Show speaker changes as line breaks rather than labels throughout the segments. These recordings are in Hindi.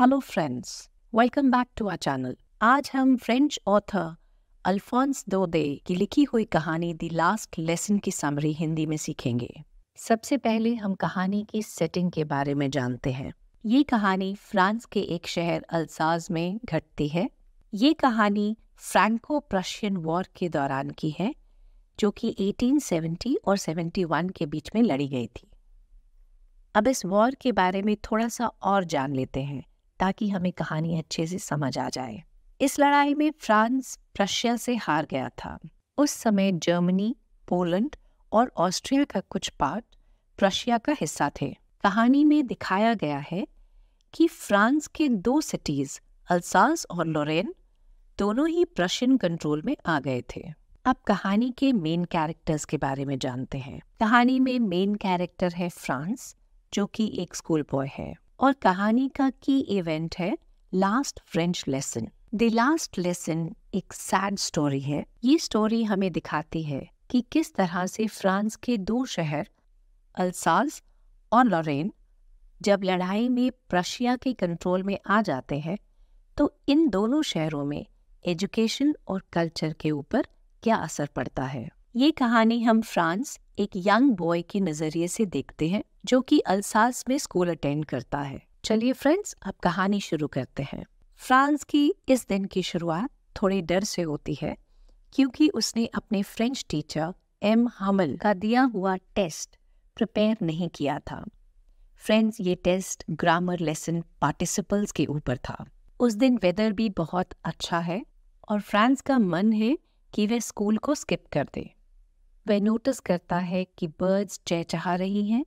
hello friends welcome back to our channel आज हम फ्रेंच ऑथर अल्फोंस दोदे की लिखी हुई कहानी दी लास्ट लेसन की समरी हिंदी में सीखेंगे सबसे पहले हम कहानी की सेटिंग के बारे में जानते हैं ये कहानी फ्रांस के एक शहर अल्साज में घटती है ये कहानी फ्रैंको प्रशियन वॉर के दौरान की है जो कि 1870 और 71 के बीच में लड़ी गई थी अब इस वॉर के बारे में थोड़ा सा और जान लेते हैं ताकि हमें कहानी अच्छे से समझ आ जाए इस लड़ाई में फ्रांस प्रशिया से हार गया था उस समय जर्मनी पोलैंड और ऑस्ट्रिया का कुछ पार्ट प्रशिया का हिस्सा थे कहानी में दिखाया गया है कि फ्रांस के दो सिटीज अल्सास और लोरेन दोनों ही प्रशियन कंट्रोल में आ गए थे अब कहानी के मेन कैरेक्टर्स के बारे में जानते हैं कहानी में मेन कैरेक्टर है फ्रांस जो कि एक स्कूल बॉय है और कहानी का की इवेंट है last French lesson the last lesson एक सैड स्टोरी है ये स्टोरी हमें दिखाती है कि किस तरह से फ्रांस के दो शहर अल्साज और लॉरेन जब लड़ाई में प्रशिया के कंट्रोल में आ जाते हैं तो इन दोनों शहरों में एजुकेशन और कल्चर के ऊपर क्या असर पड़ता है ये कहानी हम फ्रांस एक यंग बॉय के नज़रिए से देखते हैं जो कि अल्सास में स्कूल अटेंड करता है चलिए फ्रेंड्स अब कहानी शुरू करते हैं फ्रांस की इस दिन की शुरुआत थोड़े डर से होती है क्योंकि उसने अपने फ्रेंच टीचर एम हमल का दिया हुआ टेस्ट प्रिपेयर नहीं किया था फ्रेंड्स ये टेस्ट ग्रामर लेसन पार्टिसिपल्स के ऊपर था उस दिन वेदर भी बहुत अच्छा है और फ्रांस का मन है कि वह स्कूल को स्किप कर दे वह नोटिस करता है कि बर्ड्स चहचहा रही हैं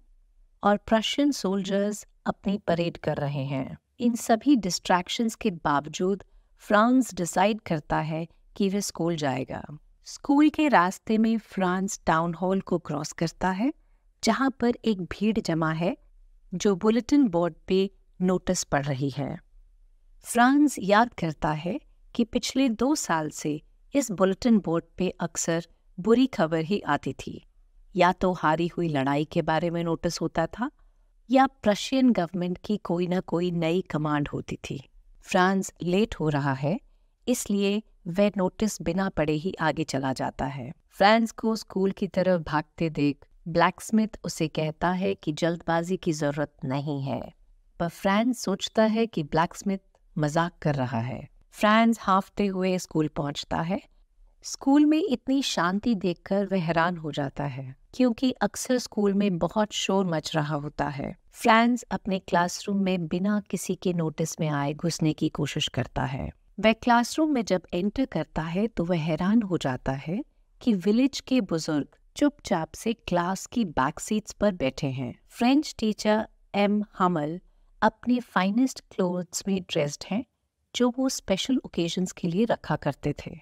और प्रशियन सोल्जर्स अपनी परेड कर रहे हैं इन सभी डिस्ट्रैक्शंस के बावजूद फ्रांस डिसाइड करता है कि वह स्कूल जाएगा स्कूल के रास्ते में फ्रांस टाउन हॉल को क्रॉस करता है जहाँ पर एक भीड़ जमा है जो बुलेटिन बोर्ड पे नोटिस पढ़ रही है फ्रांस याद करता है कि पिछले दो साल से इस बुलेटिन बोर्ड पे अक्सर बुरी खबर ही आती थी या तो हारी हुई लड़ाई के बारे में नोटिस होता था या प्रशियन गवर्नमेंट की कोई ना कोई नई कमांड होती थी फ्रांस लेट हो रहा है इसलिए वह नोटिस बिना पड़े ही आगे चला जाता है फ्रांस को स्कूल की तरफ भागते देख ब्लैकस्मिथ उसे कहता है कि जल्दबाजी की जरूरत नहीं है पर फ्रांस सोचता है कि ब्लैकस्मिथ मजाक कर रहा है फ्रांस हाफते हुए स्कूल पहुंचता है स्कूल में इतनी शांति देखकर वह हैरान हो जाता है क्योंकि अक्सर स्कूल में बहुत शोर मच रहा होता है फ्रांस अपने क्लासरूम में बिना किसी के नोटिस में आए घुसने की कोशिश करता है वह क्लासरूम में जब एंटर करता है तो वह हैरान हो जाता है कि विलेज के बुजुर्ग चुपचाप से क्लास की बैक सीट्स पर बैठे हैं फ्रेंच टीचर एम हमल अपने फाइनेस्ट क्लोथ्स में ड्रेस्ड हैं जो वो स्पेशल ओकेजन्स के लिए रखा करते थे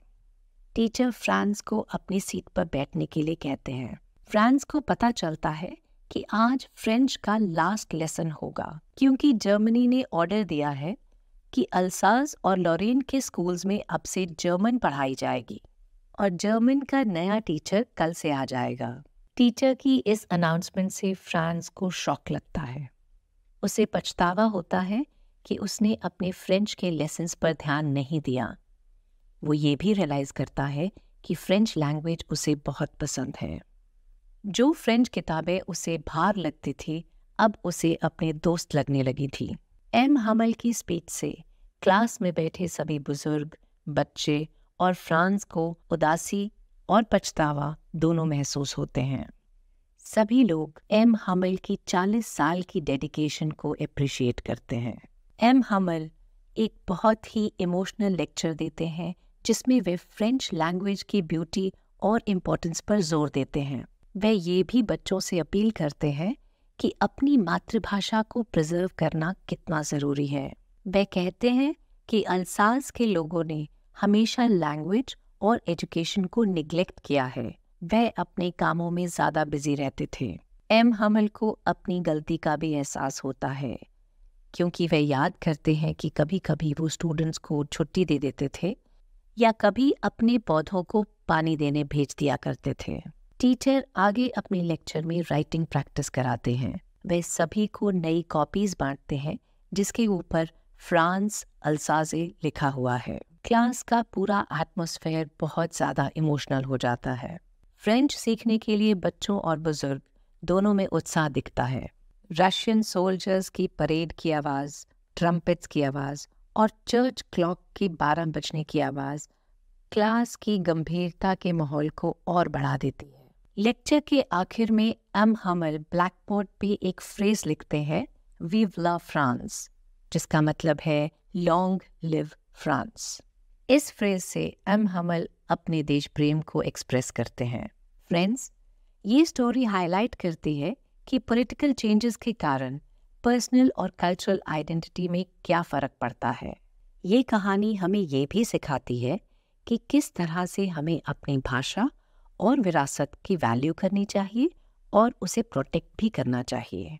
टीचर फ्रांस को अपनी सीट पर बैठने के लिए कहते हैं फ्रांस को पता चलता है कि आज फ्रेंच का लास्ट लेसन होगा क्योंकि जर्मनी ने ऑर्डर दिया है कि अल्साज और लॉरेन के स्कूल्स में अब से जर्मन पढ़ाई जाएगी और जर्मन का नया टीचर कल से आ जाएगा टीचर की इस अनाउंसमेंट से फ्रांस को शॉक लगता है उसे पछतावा होता है कि उसने अपने फ्रेंच के लेसन्स पर ध्यान नहीं दिया वो ये भी रियलाइज़ करता है कि फ्रेंच लैंग्वेज उसे बहुत पसंद है जो फ्रेंच किताबें उसे भार लगती थी अब उसे अपने दोस्त लगने लगी थी एम हमल की स्पीच से क्लास में बैठे सभी बुजुर्ग बच्चे और फ्रांस को उदासी और पछतावा दोनों महसूस होते हैं सभी लोग एम हमल की 40 साल की डेडिकेशन को अप्रिशिएट करते हैं एम हमल एक बहुत ही इमोशनल लेक्चर देते हैं जिसमें वे फ्रेंच लैंग्वेज की ब्यूटी और इम्पोर्टेंस पर जोर देते हैं वह ये भी बच्चों से अपील करते हैं कि अपनी मातृभाषा को प्रिजर्व करना कितना ज़रूरी है वह कहते हैं कि अल्साज के लोगों ने हमेशा लैंग्वेज और एजुकेशन को निग्लेक्ट किया है वह अपने कामों में ज़्यादा बिजी रहते थे एम हमल को अपनी गलती का भी एहसास होता है क्योंकि वह याद करते हैं कि कभी कभी वो स्टूडेंट्स को छुट्टी दे देते थे या कभी अपने पौधों को पानी देने भेज दिया करते थे टीचर आगे अपने लेक्चर में राइटिंग प्रैक्टिस कराते हैं वे सभी को नई कॉपीज बांटते हैं जिसके ऊपर फ्रांस अल्साजे लिखा हुआ है क्लास का पूरा एटमोसफेयर बहुत ज़्यादा इमोशनल हो जाता है फ्रेंच सीखने के लिए बच्चों और बुजुर्ग दोनों में उत्साह दिखता है रशियन सोल्जर्स की परेड की आवाज़ ट्रम्पेट्स की आवाज़ और चर्च क्लॉक की बारह बजने की आवाज़ क्लास की गंभीरता के माहौल को और बढ़ा देती है लेक्चर के आखिर में एम हमल ब्लैकबोर्ड पे एक फ्रेज लिखते हैं वीव ला फ्रांस जिसका मतलब है लॉन्ग लिव फ्रांस इस फ्रेज से एम हमल अपने देश प्रेम को एक्सप्रेस करते हैं फ्रेंड्स ये स्टोरी हाईलाइट करती है कि पॉलिटिकल चेंजेस के कारण पर्सनल और कल्चरल आइडेंटिटी में क्या फ़र्क पड़ता है ये कहानी हमें ये भी सिखाती है कि किस तरह से हमें अपनी भाषा और विरासत की वैल्यू करनी चाहिए और उसे प्रोटेक्ट भी करना चाहिए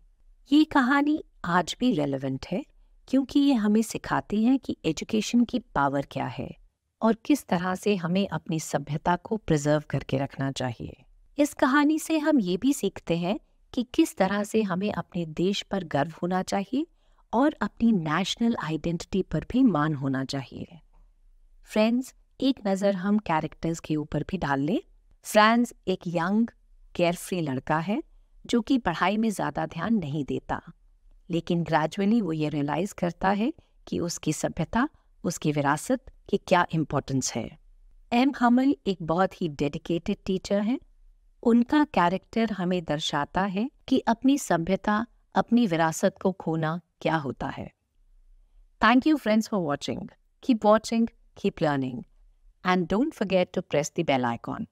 ये कहानी आज भी रेलेवेंट है क्योंकि ये हमें सिखाती है कि एजुकेशन की पावर क्या है और किस तरह से हमें अपनी सभ्यता को प्रिजर्व करके रखना चाहिए इस कहानी से हम ये भी सीखते हैं कि किस तरह से हमें अपने देश पर गर्व होना चाहिए और अपनी नेशनल आइडेंटिटी पर भी मान होना चाहिए फ्रेंड्स एक नज़र हम कैरेक्टर्स के ऊपर भी डाल लें फ्रांस एक यंग केयरफ्री लड़का है जो कि पढ़ाई में ज़्यादा ध्यान नहीं देता लेकिन ग्रेजुअली वो ये रियलाइज़ करता है कि उसकी सभ्यता उसकी विरासत की क्या इम्पोर्टेंस है एम हमल एक बहुत ही डेडिकेटेड टीचर हैं उनका कैरेक्टर हमें दर्शाता है कि अपनी सभ्यता अपनी विरासत को खोना क्या होता है thank you friends for watching keep watching keep learning and don't forget to press the bell icon